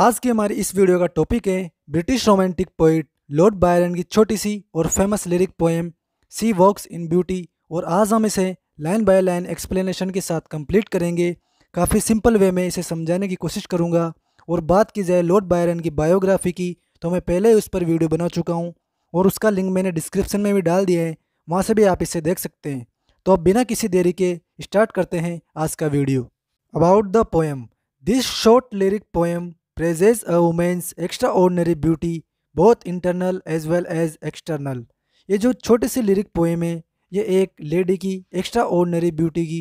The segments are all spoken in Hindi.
आज की हमारी इस वीडियो का टॉपिक है British romantic poet Lord Byron की छोटी सी और famous lyric poem she walks in beauty और आज हम इसे लाइन बाय लाइन एक्सप्लेनेशन के साथ कंप्लीट करेंगे काफ़ी सिंपल वे में इसे समझाने की कोशिश करूँगा और बात की जाए लॉर्ड बायरन की बायोग्राफी की तो मैं पहले ही उस पर वीडियो बना चुका हूँ और उसका लिंक मैंने डिस्क्रिप्शन में भी डाल दिया है वहाँ से भी आप इसे देख सकते हैं तो अब बिना किसी देरी के स्टार्ट करते हैं आज का video about the poem this short lyric poem praises a woman's extraordinary beauty both internal as well as external ये जो छोटी सी लिरिक पोएम है ये एक लेडी की एक्स्ट्रा ऑर्डनरी ब्यूटी की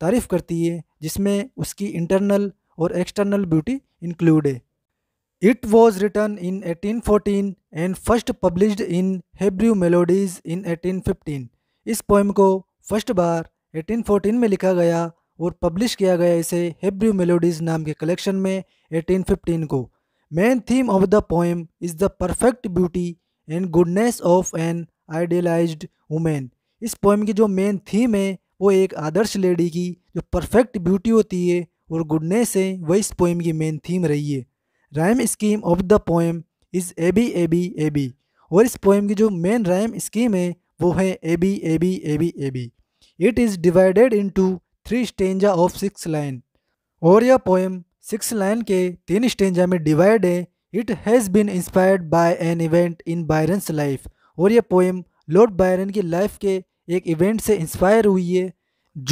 तारीफ़ करती है जिसमें उसकी इंटरनल और एक्सटर्नल ब्यूटी इंक्लूड है it was written in 1814 and first published in Hebrew Melodies in 1815 इस पोएम को फर्स्ट बार 1814 में लिखा गया और पब्लिश किया गया इसे हेब्रू मेलोडीज नाम के कलेक्शन में 1815 को main theme of the poem is the perfect beauty and goodness of an idealized women इस पोएम की जो मेन थीम है वो एक आदर्श लेडी की जो परफेक्ट ब्यूटी होती है और गुडनेस है वह इस पोएम की मेन थीम रही है rhyme scheme of the poem is A B A B A B और इस पोएम की जो मेन राइम स्कीम है वो है A B A B A B A B it is divided into three stanza of six line और यह पोएम सिक्स लाइन के तीन स्टेंजा में डिवाइड है it has been inspired by an event in Byron's life और यह पोएम लॉर्ड बायरन की लाइफ के एक इवेंट से इंस्पायर हुई है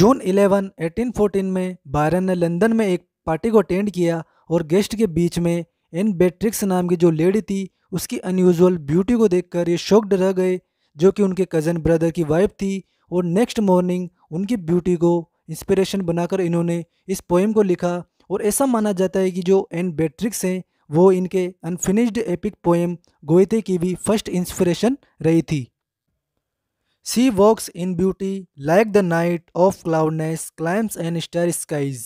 जून 11, 1814 में बायरन ने लंदन में एक पार्टी को अटेंड किया और गेस्ट के बीच में एन बेट्रिक्स नाम की जो लेडी थी उसकी अनयूजल ब्यूटी को देखकर ये शॉक्ड रह गए जो कि उनके कज़न ब्रदर की वाइफ थी और नेक्स्ट मॉर्निंग उनकी ब्यूटी को इंस्पिरेशन बनाकर इन्होंने इस पोएम को लिखा और ऐसा माना जाता है कि जो एन बेट्रिक्स हैं वो इनके अनफिनिश्ड एपिक पोएम गोएते की भी फर्स्ट इंस्पिरेशन रही थी she walks in beauty like the night of cloudless climes and star skies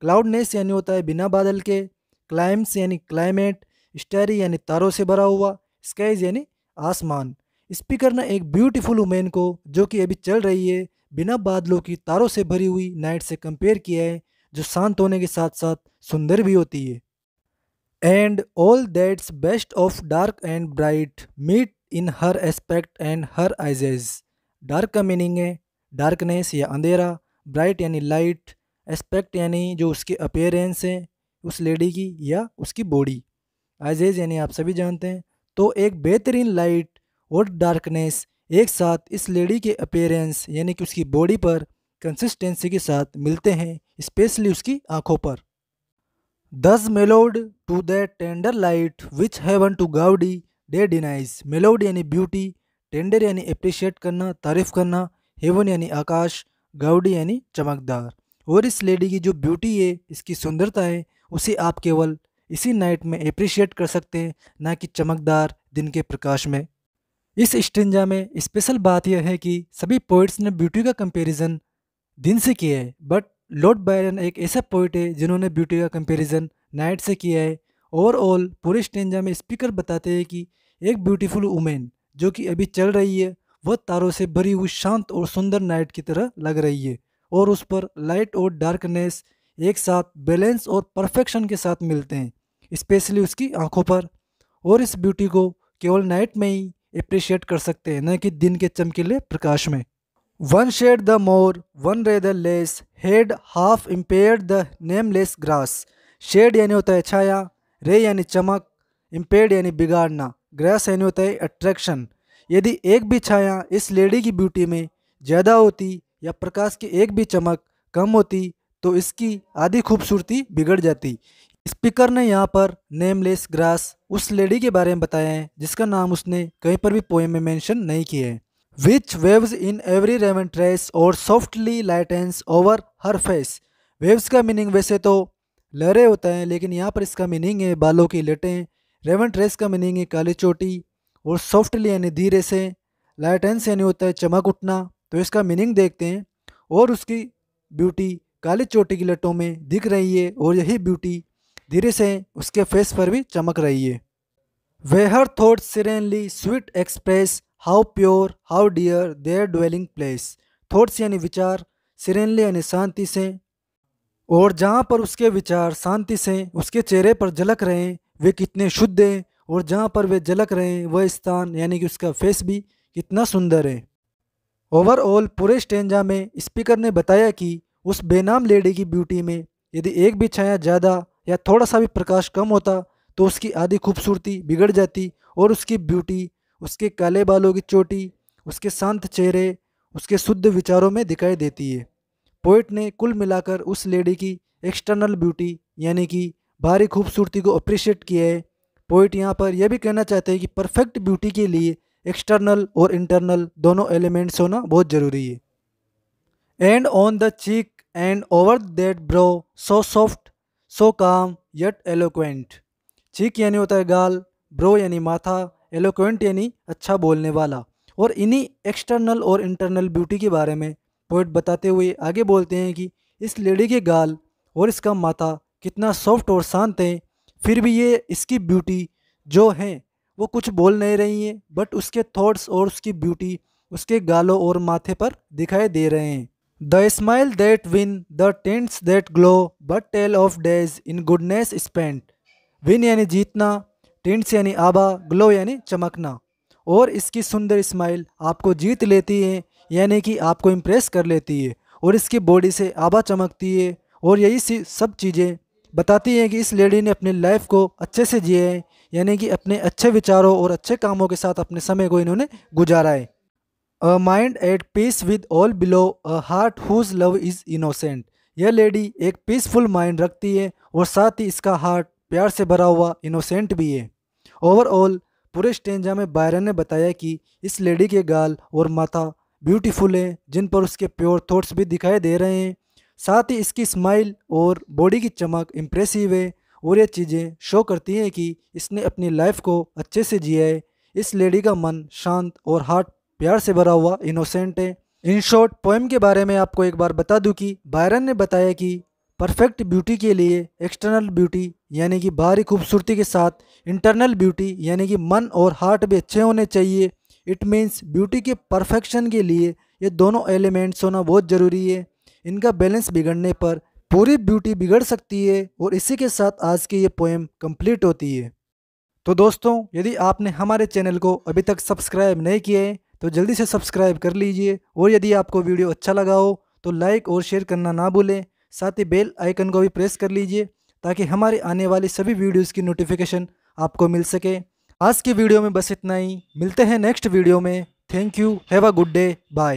cloudless यानी होता है बिना बादल के क्लाइम्स यानी क्लाइमेट स्टारी यानी तारों से भरा हुआ स्काइज यानी आसमान स्पीकर ने एक ब्यूटीफुल वुमेन को जो कि अभी चल रही है बिना बादलों की तारों से भरी हुई नाइट से कंपेयर किया है जो शांत होने के साथ साथ सुंदर भी होती है and all that's best of dark and bright meet in her aspect and her eyes dark का मीनिंग है डार्कनेस या अंधेरा ब्राइट यानी लाइट एस्पेक्ट यानी जो उसके अपेयरेंस है उस लेडी की या उसकी बॉडी आइजेज यानी आप सभी जानते हैं तो एक बेहतरीन लाइट और डार्कनेस एक साथ इस लेडी के अपेयरेंस यानी कि उसकी बॉडी पर कंसिस्टेंसी के साथ मिलते हैं स्पेशली उसकी आंखों पर thus mellowed to the tender light which heaven to gaudy day denies mellowed यानी ब्यूटी टेंडर यानी अप्रिशिएट करना तारीफ़ करना हेवन यानी आकाश गाउडी यानी चमकदार और इस लेडी की जो ब्यूटी है इसकी सुंदरता है उसे आप केवल इसी नाइट में अप्रिशिएट कर सकते हैं ना कि चमकदार दिन के प्रकाश में इस स्टेंजा में स्पेशल बात यह है कि सभी पोइट्स ने ब्यूटी का कंपैरिजन दिन से किया है बट लॉर्ड बायरन एक ऐसा पोइट है जिन्होंने ब्यूटी का कंपैरिजन नाइट से किया है ओवरऑल पूरे स्टेंजा में स्पीकर बताते हैं कि एक ब्यूटीफुल वुमेन जो कि अभी चल रही है वह तारों से भरी हुई शांत और सुंदर नाइट की तरह लग रही है और उस पर लाइट और डार्कनेस एक साथ बैलेंस और परफेक्शन के साथ मिलते हैं स्पेशली उसकी आंखों पर और इस ब्यूटी को केवल नाइट में ही अप्रिशिएट कर सकते हैं न कि दिन के चमकीले प्रकाश में one shade the more one ray the less had half impaired the nameless grace shade यानी होता है छाया रे यानी चमक इम्पेयर्ड यानी बिगाड़ना ग्रास यानी होता है अट्रैक्शन यदि एक भी छाया इस लेडी की ब्यूटी में ज़्यादा होती या प्रकाश की एक भी चमक कम होती तो इसकी आधी खूबसूरती बिगड़ जाती स्पीकर ने यहाँ पर नेमलेस ग्रास उस लेडी के बारे में बताया है जिसका नाम उसने कहीं पर भी पोएम में मेंशन नहीं किया है which waves in every raven tress और softly lightens over her face waves का मीनिंग वैसे तो लहरे होता है लेकिन यहाँ पर इसका मीनिंग है बालों की लटें रेवन ट्रेस का मीनिंग है काली चोटी और सॉफ्टली यानी धीरे से लाइटेंस यानी होता है चमक उठना तो इसका मीनिंग देखते हैं और उसकी ब्यूटी काली चोटी की लटों में दिख रही है और यही ब्यूटी धीरे से उसके फेस पर भी चमक रही है they are thought serenely sweet express how pure how dear their dwelling place thoughts यानी विचार सिरेनली यानी शांति से और जहाँ पर उसके विचार शांति से उसके चेहरे पर झलक रहे हैं वे कितने शुद्ध हैं और जहाँ पर वे झलक रहे हैं वह स्थान यानी कि उसका फेस भी कितना सुंदर है ओवरऑल पूरे स्टेंजा में स्पीकर ने बताया कि उस बेनाम लेडी की ब्यूटी में यदि एक भी छाया ज़्यादा या थोड़ा सा भी प्रकाश कम होता तो उसकी आधी खूबसूरती बिगड़ जाती और उसकी ब्यूटी उसके काले बालों की चोटी उसके शांत चेहरे उसके शुद्ध विचारों में दिखाई देती है पोइट ने कुल मिलाकर उस लेडी की एक्सटर्नल ब्यूटी यानी कि भारी खूबसूरती को अप्रिशिएट किया है पोइट यहाँ पर यह भी कहना चाहते हैं कि परफेक्ट ब्यूटी के लिए एक्सटर्नल और इंटरनल दोनों एलिमेंट्स होना बहुत ज़रूरी है and on the cheek and over that brow so soft so calm yet eloquent चीक यानी होता है गाल ब्रो यानी माथा एलोक्वेंट यानी अच्छा बोलने वाला और इन्हीं एक्सटर्नल और इंटरनल ब्यूटी के बारे में पोइट बताते हुए आगे बोलते हैं कि इस लेडी के गाल और इसका माथा कितना सॉफ्ट और शांत है फिर भी ये इसकी ब्यूटी जो हैं वो कुछ बोल नहीं रही हैं बट उसके थॉट्स और उसकी ब्यूटी उसके गालों और माथे पर दिखाई दे रहे हैं The smile that win, the tints that glow, but tell of days in goodness spent. Win यानी जीतना टेंट्स यानी आभा ग्लो यानी चमकना और इसकी सुंदर स्माइल आपको जीत लेती है यानी कि आपको इम्प्रेस कर लेती है और इसकी बॉडी से आभा चमकती है और यही सी सब चीज़ें बताती हैं कि इस लेडी ने अपनी लाइफ को अच्छे से जिए है यानी कि अपने अच्छे विचारों और अच्छे कामों के साथ अपने समय को इन्होंने गुजारा है a mind at peace with all below a heart whose love is innocent यह लेडी एक पीसफुल माइंड रखती है और साथ ही इसका हार्ट प्यार से भरा हुआ इनोसेंट भी है ओवरऑल पूरे स्टेंजा में बायरन ने बताया कि इस लेडी के गाल और माथा ब्यूटीफुल हैं जिन पर उसके प्योर थॉट्स भी दिखाई दे रहे हैं साथ ही इसकी स्माइल और बॉडी की चमक इम्प्रेसिव है और ये चीज़ें शो करती हैं कि इसने अपनी लाइफ को अच्छे से जिया है इस लेडी का मन शांत और हार्ट प्यार से भरा हुआ इनोसेंट है इन शॉर्ट पोएम के बारे में आपको एक बार बता दूं कि बायरन ने बताया कि परफेक्ट ब्यूटी के लिए एक्सटर्नल ब्यूटी यानी कि बाहरी खूबसूरती के साथ इंटरनल ब्यूटी यानी कि मन और हार्ट भी अच्छे होने चाहिए इट मीन्स ब्यूटी के परफेक्शन के लिए ये दोनों एलिमेंट्स होना बहुत ज़रूरी है इनका बैलेंस बिगड़ने पर पूरी ब्यूटी बिगड़ सकती है और इसी के साथ आज की ये पोएम कंप्लीट होती है तो दोस्तों यदि आपने हमारे चैनल को अभी तक सब्सक्राइब नहीं किया है तो जल्दी से सब्सक्राइब कर लीजिए और यदि आपको वीडियो अच्छा लगा हो तो लाइक और शेयर करना ना भूलें साथ ही बेल आइकन को भी प्रेस कर लीजिए ताकि हमारे आने वाली सभी वीडियोज़ की नोटिफिकेशन आपको मिल सके आज की वीडियो में बस इतना ही मिलते हैं नेक्स्ट वीडियो में thank you have a good day bye